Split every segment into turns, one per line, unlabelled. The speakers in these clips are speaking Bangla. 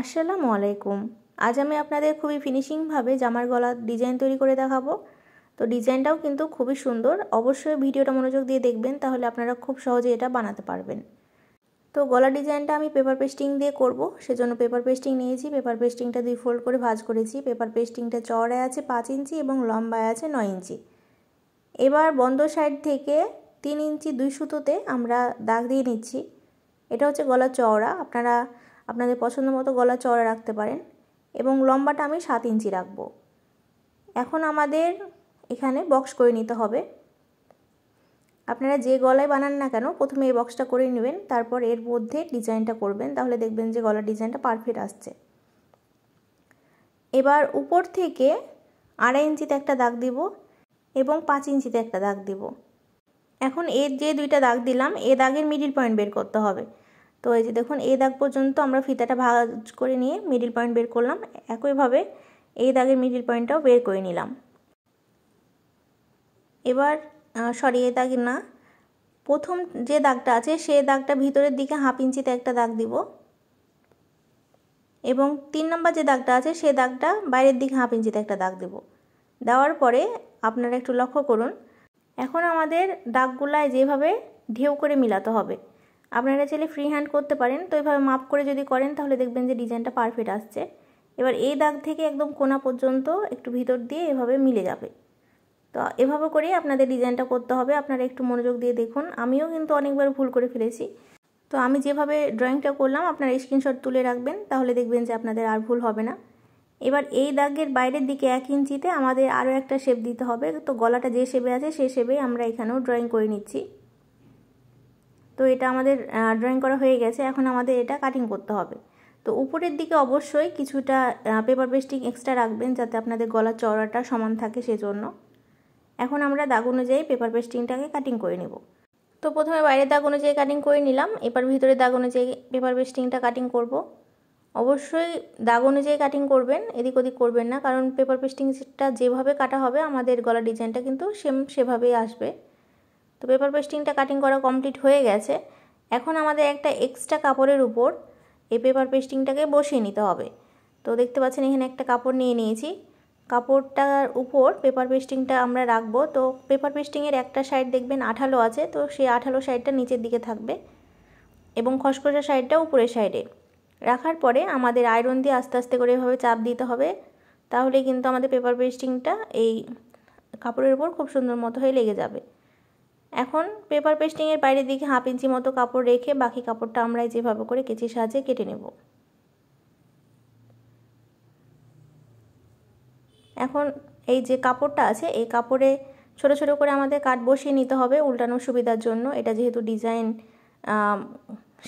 আসসালামু আলাইকুম আজ আমি আপনাদের খুবই ফিনিশিংভাবে জামার গলার ডিজাইন তৈরি করে দেখাবো তো ডিজাইনটাও কিন্তু খুবই সুন্দর অবশ্যই ভিডিওটা মনোযোগ দিয়ে দেখবেন তাহলে আপনারা খুব সহজে এটা বানাতে পারবেন তো গলা ডিজাইনটা আমি পেপার পেস্টিং দিয়ে করব সেজন্য পেপার পেস্টিং নিয়েছি পেপার পেস্টিংটা দুই ফোল্ড করে ভাজ করেছি পেপার পেস্টিংটা চড়ায় আছে পাঁচ ইঞ্চি এবং লম্বায় আছে নয় ইঞ্চি এবার বন্ধ সাইড থেকে তিন ইঞ্চি দুই সুতোতে আমরা দাগ দিয়ে নিচ্ছি এটা হচ্ছে গলা চওড়া আপনারা আপনাদের পছন্দ মতো গলা চড়া রাখতে পারেন এবং লম্বাটা আমি সাত ইঞ্চি রাখবো এখন আমাদের এখানে বক্স করে নিতে হবে আপনারা যে গলায় বানান না কেন প্রথমে এই বক্সটা করে নেবেন তারপর এর মধ্যে ডিজাইনটা করবেন তাহলে দেখবেন যে গলার ডিজাইনটা পারফেক্ট আসছে এবার উপর থেকে আড়াই ইঞ্চিতে একটা দাগ দিব এবং পাঁচ ইঞ্চিতে একটা দাগ দিব এখন এর যে দুইটা দাগ দিলাম এ দাগের মিডিল পয়েন্ট বের করতে হবে তো এই যে দেখুন এই দাগ পর্যন্ত আমরা ফিতাটা ভাজ করে নিয়ে মিডিল পয়েন্ট বের করলাম একইভাবে এই দাগের মিডিল পয়েন্টটাও বের করে নিলাম এবার সরি এই দাগের না প্রথম যে দাগটা আছে সে দাগটা ভিতরের দিকে হাফ ইঞ্চিতে একটা দাগ দিব এবং তিন নম্বর যে দাগটা আছে সে দাগটা বাইরের দিকে হাফ ইঞ্চিতে একটা দাগ দেব দেওয়ার পরে আপনারা একটু লক্ষ্য করুন এখন আমাদের দাগগুলায় যেভাবে ঢেউ করে মিলাতে হবে আপনারা চাইলে ফ্রি হ্যান্ড করতে পারেন তো এভাবে মাপ করে যদি করেন তাহলে দেখবেন যে ডিজাইনটা পারফেক্ট আসছে এবার এই দাগ থেকে একদম কোনা পর্যন্ত একটু ভিতর দিয়ে এভাবে মিলে যাবে তো এভাবে করেই আপনাদের ডিজাইনটা করতে হবে আপনারা একটু মনোযোগ দিয়ে দেখুন আমিও কিন্তু অনেকবার ভুল করে ফেলেছি তো আমি যেভাবে ড্রয়িংটা করলাম আপনারা স্ক্রিনশট তুলে রাখবেন তাহলে দেখবেন যে আপনাদের আর ভুল হবে না এবার এই দাগের বাইরের দিকে এক ইঞ্চিতে আমাদের আরও একটা শেপ দিতে হবে তো গলাটা যে শেপে আছে সেই শেপেই আমরা এখানেও ড্রয়িং করে নিচ্ছি তো এটা আমাদের ড্রয়িং করা হয়ে গেছে এখন আমাদের এটা কাটিং করতে হবে তো উপরের দিকে অবশ্যই কিছুটা পেপার পেস্টিং এক্সট্রা রাখবেন যাতে আপনাদের গলা চওড়াটা সমান থাকে সেজন্য এখন আমরা দাগ অনুযায়ী পেপার পেস্টিংটাকে কাটিং করে নেব তো প্রথমে বাইরের দাগ অনুযায়ী কাটিং করে নিলাম এবার ভিতরে দাগ অনুযায়ী পেপার পেস্টিংটা কাটিং করব। অবশ্যই দাগ অনুযায়ী কাটিং করবেন এদিক ওদিক করবেন না কারণ পেপার পেস্টিংটা যেভাবে কাটা হবে আমাদের গলা ডিজাইনটা কিন্তু সেম সেভাবেই আসবে তো পেপার পেস্টিংটা কাটিং করা কমপ্লিট হয়ে গেছে এখন আমাদের একটা এক্সট্রা কাপড়ের উপর এই পেপার পেস্টিংটাকে বসিয়ে নিতে হবে তো দেখতে পাচ্ছেন এখানে একটা কাপড় নিয়ে নিয়েছি কাপড়টার উপর পেপার পেস্টিংটা আমরা রাখবো তো পেপার পেস্টিংয়ের একটা সাইড দেখবেন আঠালো আছে তো সেই আঠালো সাইডটা নিচের দিকে থাকবে এবং খসখসা সাইডটা উপরের সাইডে রাখার পরে আমাদের আয়রন দিয়ে আস্তে আস্তে করে এভাবে চাপ দিতে হবে তাহলে কিন্তু আমাদের পেপার পেস্টিংটা এই কাপড়ের উপর খুব সুন্দর মতো হয়ে লেগে যাবে এখন পেপার পেস্টিংয়ের বাইরের দিকে হাফ ইঞ্চি মতো কাপড় রেখে বাকি কাপড়টা আমরা যেভাবে করে কেচির সাহায্যে কেটে নেব এখন এই যে কাপড়টা আছে এই কাপড়ে ছোট ছোট করে আমাদের কাট বসিয়ে নিতে হবে উল্টানোর সুবিধার জন্য এটা যেহেতু ডিজাইন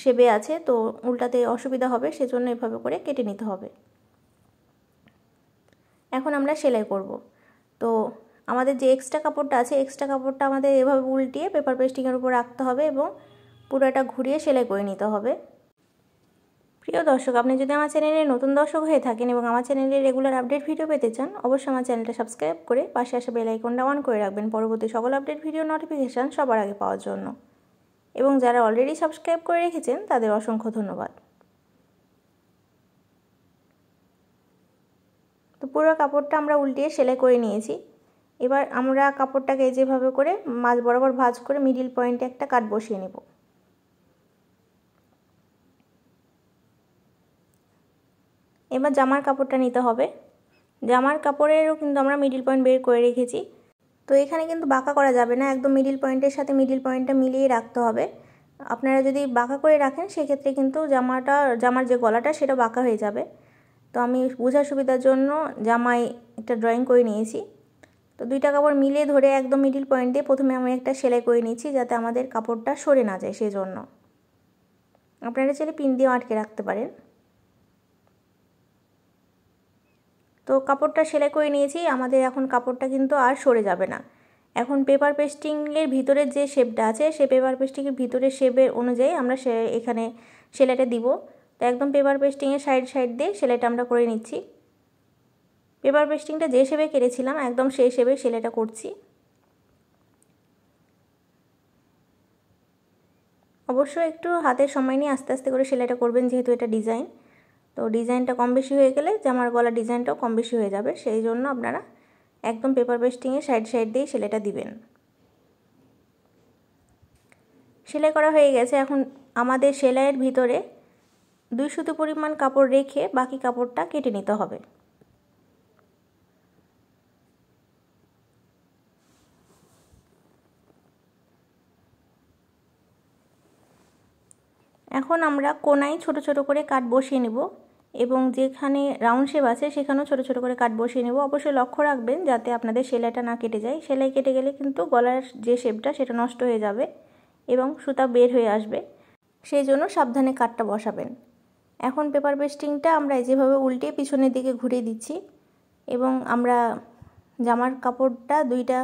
সেবে আছে তো উল্টাতে অসুবিধা হবে সেজন্য এভাবে করে কেটে নিতে হবে এখন আমরা সেলাই করব তো আমাদের যে এক্সট্রা কাপড়টা আছে এক্সট্রা কাপড়টা আমাদের এভাবে উল্টিয়ে পেপার পেস্টিংয়ের উপর রাখতে হবে এবং পুরোটা ঘুরিয়ে সেলাই করে নিতে হবে প্রিয় দর্শক আপনি যদি আমার চ্যানেলে নতুন দর্শক হয়ে থাকেন এবং আমার চ্যানেলে রেগুলার আপডেট ভিডিও পেতে চান অবশ্যই আমার চ্যানেলটা সাবস্ক্রাইব করে পাশে আসা বেলাইকনটা অন করে রাখবেন পরবর্তী সকল আপডেট ভিডিও নোটিফিকেশান সবার আগে পাওয়ার জন্য এবং যারা অলরেডি সাবস্ক্রাইব করে রেখেছেন তাদের অসংখ্য ধন্যবাদ তো পুরো কাপড়টা আমরা উল্টিয়ে সেলাই করে নিয়েছি এবার আমরা কাপড়টাকে যেভাবে করে মাঝ বরাবর ভাজ করে মিডিল পয়েন্টে একটা কাট বসিয়ে নেব এবার জামার কাপড়টা নিতে হবে জামার কাপড়েরও কিন্তু আমরা মিডিল পয়েন্ট বের করে রেখেছি তো এখানে কিন্তু বাঁকা করা যাবে না একদম মিডিল পয়েন্টের সাথে মিডিল পয়েন্টটা মিলিয়ে রাখতে হবে আপনারা যদি বাঁকা করে রাখেন সেক্ষেত্রে কিন্তু জামাটা জামার যে গলাটা সেটা বাঁকা হয়ে যাবে তো আমি বোঝার সুবিধার জন্য জামায় একটা ড্রয়িং করে নিয়েছি তো দুইটা কাপড় মিলে ধরে একদম মিডিল পয়েন্ট দিয়ে প্রথমে আমি একটা সেলাই করে নিচ্ছি যাতে আমাদের কাপড়টা সরে না যায় সেই জন্য আপনারা চাইলে পিন দিয়েও আটকে রাখতে পারেন তো কাপড়টা সেলাই করে নিয়েছি আমাদের এখন কাপড়টা কিন্তু আর সরে যাবে না এখন পেপার পেস্টিংয়ের ভিতরের যে শেপটা আছে সে পেপার পেস্টিংয়ের ভিতরে শেপের অনুযায়ী আমরা সে এখানে সেলাইটা দিব তো একদম পেপার পেস্টিংয়ের সাইড সাইড দিয়ে সেলাইটা আমরা করে নিচ্ছি পেপার পেস্টিংটা যে হিসেবে কেটেছিলাম একদম সেই হিসেবে সেলাইটা করছি অবশ্য একটু হাতের সময় নিয়ে আস্তে আস্তে করে সেলাইটা করবেন যেহেতু এটা ডিজাইন তো ডিজাইনটা কম বেশি হয়ে গেলে জামার গলার ডিজাইনটাও কম বেশি হয়ে যাবে সেই জন্য আপনারা একদম পেপার পেস্টিংয়ে সাইড সাইড দিয়ে সেলাইটা দিবেন সেলাই করা হয়ে গেছে এখন আমাদের সেলাইয়ের ভিতরে দুই সুতো পরিমাণ কাপড় রেখে বাকি কাপড়টা কেটে নিতে হবে এখন আমরা কোনায় ছোট ছোট করে কাট বসিয়ে নেব এবং যেখানে রাউন্ড শেপ আছে সেখানেও ছোট ছোট করে কাট বসিয়ে নেব অবশ্যই লক্ষ্য রাখবেন যাতে আপনাদের সেলাইটা না কেটে যায় সেলাই কেটে গেলে কিন্তু গলার যে শেপটা সেটা নষ্ট হয়ে যাবে এবং সুতা বের হয়ে আসবে সেই জন্য সাবধানে কাটটা বসাবেন এখন পেপার পেস্টিংটা আমরা যেভাবে উল্টে পিছনের দিকে ঘুরিয়ে দিচ্ছি এবং আমরা জামার কাপড়টা দুইটা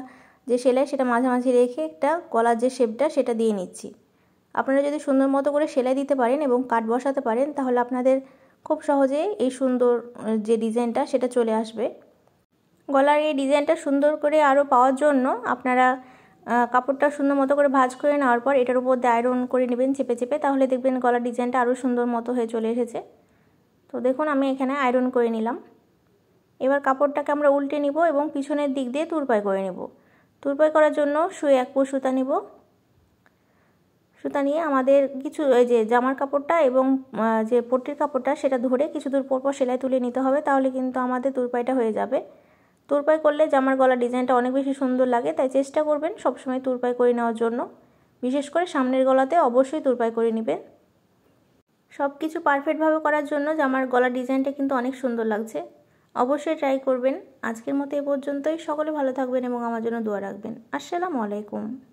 যে সেলাই সেটা মাঝামাঝি রেখে একটা গলার যে শেপটা সেটা দিয়ে নিচ্ছি আপনারা যদি সুন্দর মতো করে সেলাই দিতে পারেন এবং কাট বসাতে পারেন তাহলে আপনাদের খুব সহজে এই সুন্দর যে ডিজাইনটা সেটা চলে আসবে গলার এই ডিজাইনটা সুন্দর করে আরও পাওয়ার জন্য আপনারা কাপড়টা সুন্দর মতো করে ভাজ করে নেওয়ার পর এটার উপর দিয়ে আয়রন করে নেবেন চেপে চেপে তাহলে দেখবেন গলার ডিজাইনটা আরও সুন্দর মতো হয়ে চলে এসেছে তো দেখুন আমি এখানে আয়রন করে নিলাম এবার কাপড়টাকে আমরা উল্টে নিব এবং পিছনের দিক দিয়ে তুরপাই করে নেব তুরপাই করার জন্য শুয়ে এক পোষ সুতা নিব সুতা নিয়ে আমাদের কিছু ওই যে জামার কাপড়টা এবং যে পট্টির কাপড়টা সেটা ধরে কিছু দূর পরপর সেলাই তুলে নিতে হবে তাহলে কিন্তু আমাদের তুরপাইটা হয়ে যাবে তুরপাই করলে জামার গলা ডিজাইনটা অনেক বেশি সুন্দর লাগে তাই চেষ্টা করবেন সবসময় তুরপাই করে নেওয়ার জন্য বিশেষ করে সামনের গলাতে অবশ্যই তুরপাই করে নেবেন সব কিছু পারফেক্টভাবে করার জন্য জামার গলা ডিজাইনটা কিন্তু অনেক সুন্দর লাগছে অবশ্যই ট্রাই করবেন আজকের মতো এ পর্যন্তই সকলে ভালো থাকবেন এবং আমার জন্য দোয়া রাখবেন আসসালামু আলাইকুম